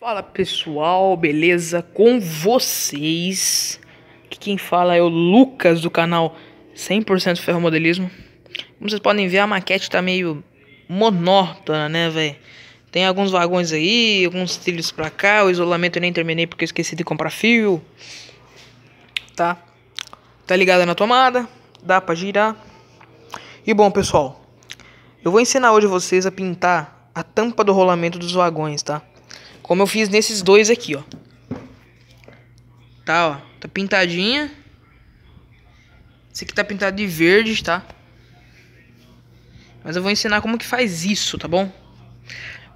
Fala pessoal, beleza? Com vocês. Aqui quem fala é o Lucas do canal 100% Ferromodelismo. Como vocês podem ver, a maquete tá meio monótona, né, velho? Tem alguns vagões aí, alguns trilhos pra cá. O isolamento eu nem terminei porque eu esqueci de comprar fio. Tá? Tá ligada na tomada, dá pra girar. E bom, pessoal, eu vou ensinar hoje vocês a pintar a tampa do rolamento dos vagões, tá? Como eu fiz nesses dois aqui, ó. Tá, ó. Tá pintadinha. Esse aqui tá pintado de verde, tá? Mas eu vou ensinar como que faz isso, tá bom?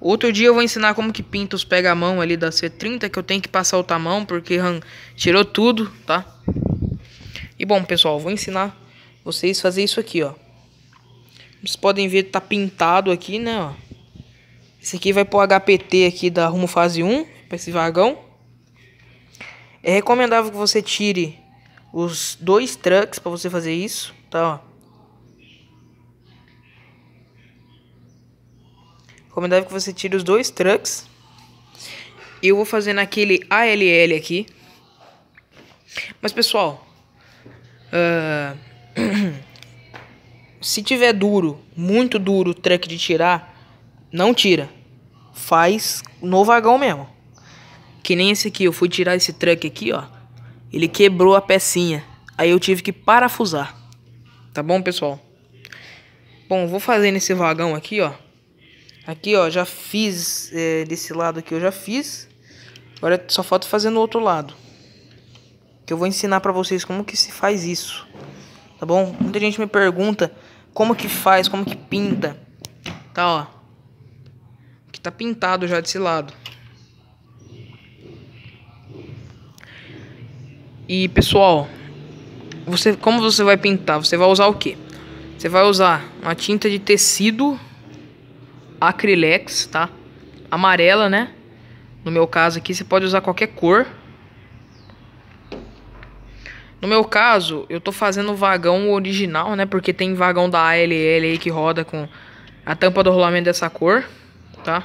Outro dia eu vou ensinar como que pinta os pega-mão ali da C30, que eu tenho que passar o tamão, porque hum, tirou tudo, tá? E bom, pessoal, vou ensinar vocês a fazer isso aqui, ó. Vocês podem ver, tá pintado aqui, né, ó. Esse aqui vai pro HPT aqui da Rumo Fase 1, para esse vagão. É recomendável que você tire os dois trucks para você fazer isso, tá? Ó. Recomendável que você tire os dois trucks. Eu vou fazer naquele ALL aqui. Mas pessoal, uh, se tiver duro, muito duro o truck de tirar, não tira. Faz no vagão mesmo. Que nem esse aqui, eu fui tirar esse truck aqui, ó. Ele quebrou a pecinha. Aí eu tive que parafusar. Tá bom, pessoal? Bom, vou fazer nesse vagão aqui, ó. Aqui, ó, já fiz é, desse lado aqui, eu já fiz. Agora só falta fazer no outro lado. Que eu vou ensinar pra vocês como que se faz isso. Tá bom? Muita gente me pergunta como que faz, como que pinta. Tá, ó que tá pintado já desse lado. E pessoal, você como você vai pintar? Você vai usar o quê? Você vai usar uma tinta de tecido acrilex, tá? Amarela, né? No meu caso aqui você pode usar qualquer cor. No meu caso, eu tô fazendo o vagão original, né? Porque tem vagão da ALL aí que roda com a tampa do rolamento dessa cor tá?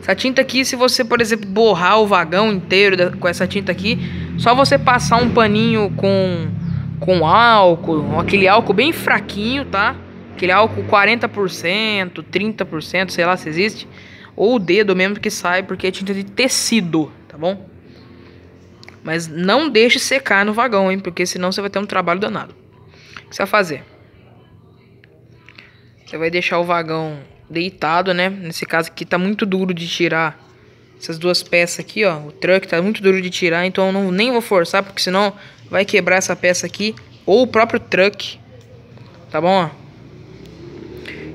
Essa tinta aqui, se você, por exemplo, borrar o vagão inteiro com essa tinta aqui, só você passar um paninho com, com álcool, aquele álcool bem fraquinho, tá? Aquele álcool 40%, 30%, sei lá se existe. Ou o dedo mesmo que sai, porque é tinta de tecido, tá bom? Mas não deixe secar no vagão, hein? Porque senão você vai ter um trabalho danado. O que você vai fazer? Você vai deixar o vagão deitado, né? Nesse caso aqui tá muito duro de tirar essas duas peças aqui, ó. O truck tá muito duro de tirar, então eu não, nem vou forçar, porque senão vai quebrar essa peça aqui ou o próprio truck. Tá bom, ó?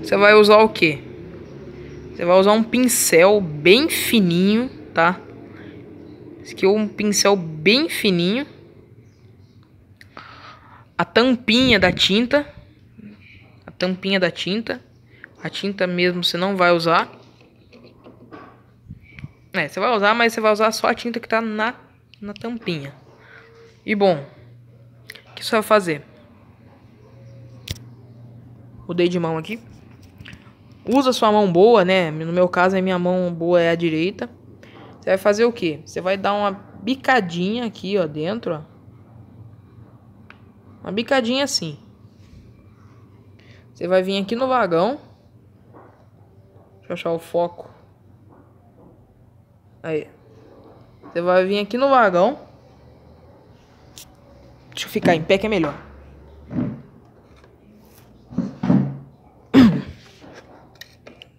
Você vai usar o quê? Você vai usar um pincel bem fininho, tá? Esse aqui é um pincel bem fininho. A tampinha da tinta. A tampinha da tinta a tinta mesmo você não vai usar. É, você vai usar, mas você vai usar só a tinta que tá na, na tampinha. E bom, o que você vai fazer? Mudei de mão aqui. Usa sua mão boa, né? No meu caso, a minha mão boa é a direita. Você vai fazer o que? Você vai dar uma bicadinha aqui, ó, dentro, ó. Uma bicadinha assim. Você vai vir aqui no vagão. Deixa eu achar o foco. Aí. Você vai vir aqui no vagão. Deixa eu ficar em pé que é melhor.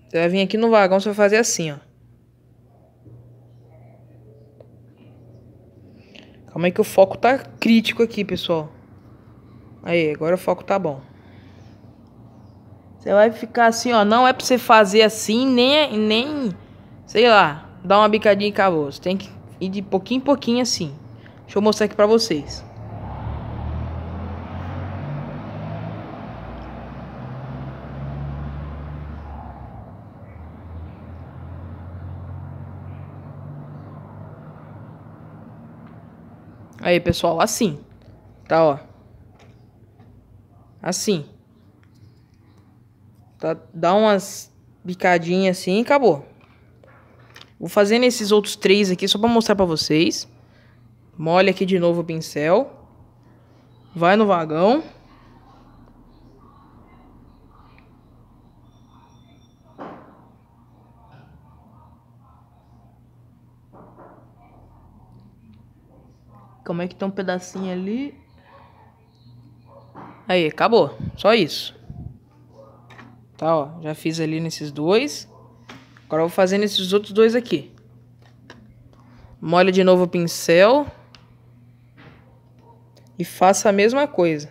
Você vai vir aqui no vagão, você vai fazer assim, ó. Calma aí que o foco tá crítico aqui, pessoal. Aí, agora o foco tá bom. Você vai ficar assim, ó. Não é pra você fazer assim, nem, é, nem sei lá, dar uma bicadinha e acabou. Você tem que ir de pouquinho em pouquinho assim. Deixa eu mostrar aqui pra vocês. Aí, pessoal, assim. Tá, ó. Assim. Tá, dá umas bicadinhas assim e acabou. Vou fazendo esses outros três aqui só pra mostrar pra vocês. Molha aqui de novo o pincel. Vai no vagão. Como é que tem um pedacinho ali? Aí, acabou. Só isso. Tá, ó, já fiz ali nesses dois. Agora eu vou fazer nesses outros dois aqui. Molha de novo o pincel. E faça a mesma coisa.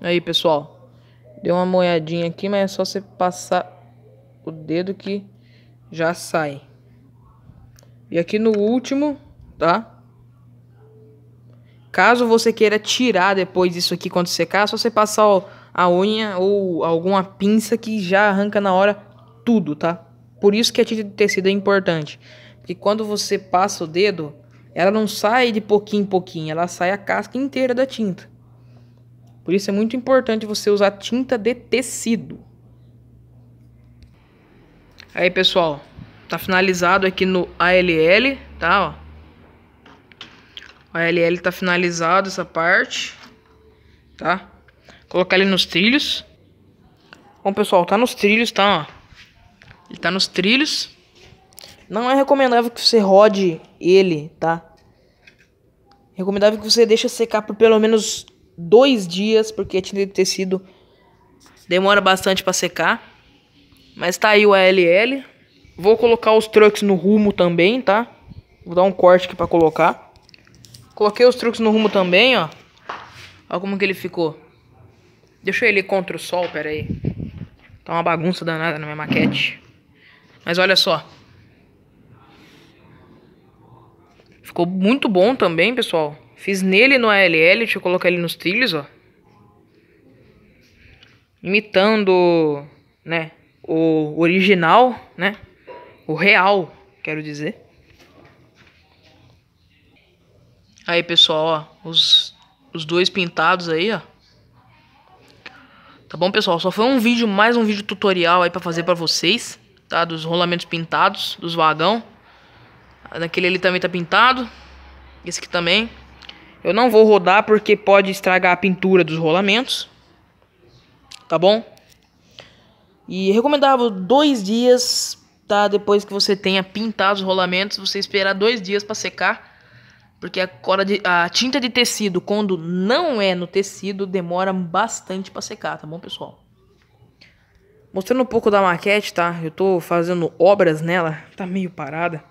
Aí, pessoal. Deu uma moedinha aqui, mas é só você passar o dedo que já sai. E aqui no último, tá? Caso você queira tirar depois isso aqui quando secar, é só você passar a unha ou alguma pinça que já arranca na hora tudo, tá? Por isso que a tinta de tecido é importante. Porque quando você passa o dedo, ela não sai de pouquinho em pouquinho, ela sai a casca inteira da tinta. Por isso é muito importante você usar tinta de tecido. Aí, pessoal, Tá finalizado aqui no ALL, tá? Ó. O ALL tá finalizado essa parte, tá? Colocar ele nos trilhos. Bom, pessoal, tá nos trilhos, tá? Ó. Ele tá nos trilhos. Não é recomendável que você rode ele, tá? Recomendável que você deixe secar por pelo menos dois dias, porque a tinta de tecido demora bastante para secar. Mas tá aí o ALL. Vou colocar os trucks no rumo também, tá? Vou dar um corte aqui pra colocar. Coloquei os trucks no rumo também, ó. Olha como que ele ficou. Deixa ele contra o sol, pera aí. Tá uma bagunça danada na minha maquete. Mas olha só. Ficou muito bom também, pessoal. Fiz nele no ALL, deixa eu colocar ele nos trilhos, ó. Imitando, né, o original, né. O real, quero dizer. Aí, pessoal, ó. Os, os dois pintados aí, ó. Tá bom, pessoal? Só foi um vídeo, mais um vídeo tutorial aí pra fazer pra vocês. Tá? Dos rolamentos pintados, dos vagão. Naquele ali também tá pintado. Esse aqui também. Eu não vou rodar porque pode estragar a pintura dos rolamentos. Tá bom? E recomendava dois dias tá? Depois que você tenha pintado os rolamentos, você esperar dois dias para secar. Porque a, de, a, tinta de tecido, quando não é no tecido, demora bastante para secar, tá bom, pessoal? Mostrando um pouco da maquete, tá? Eu tô fazendo obras nela, tá meio parada.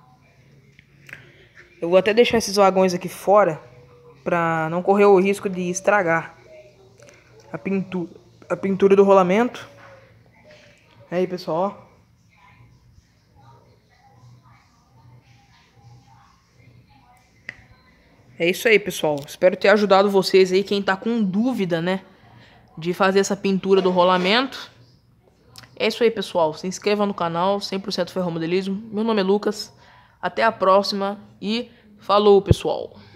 Eu vou até deixar esses vagões aqui fora pra não correr o risco de estragar a pintura, a pintura do rolamento. Aí, pessoal, É isso aí, pessoal. Espero ter ajudado vocês aí, quem tá com dúvida, né? De fazer essa pintura do rolamento. É isso aí, pessoal. Se inscreva no canal 100% Ferromodelismo. Meu nome é Lucas. Até a próxima e falou, pessoal.